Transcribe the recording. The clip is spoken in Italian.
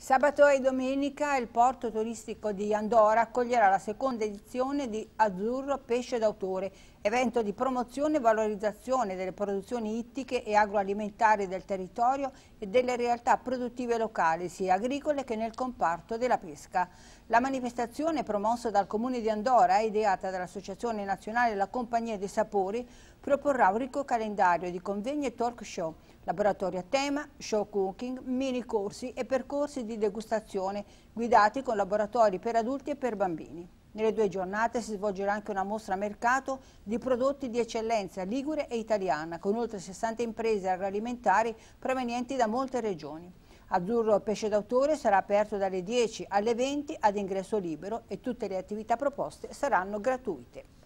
Sabato e domenica il porto turistico di Andorra accoglierà la seconda edizione di Azzurro Pesce d'autore, evento di promozione e valorizzazione delle produzioni ittiche e agroalimentari del territorio e delle realtà produttive locali, sia agricole che nel comparto della pesca. La manifestazione promossa dal Comune di Andorra e ideata dall'Associazione Nazionale della Compagnia dei Sapori proporrà un ricco calendario di convegni e talk show laboratorio a tema, show cooking, mini corsi e percorsi di degustazione guidati con laboratori per adulti e per bambini. Nelle due giornate si svolgerà anche una mostra a mercato di prodotti di eccellenza ligure e italiana, con oltre 60 imprese agroalimentari provenienti da molte regioni. Azzurro Pesce d'autore sarà aperto dalle 10 alle 20 ad ingresso libero e tutte le attività proposte saranno gratuite.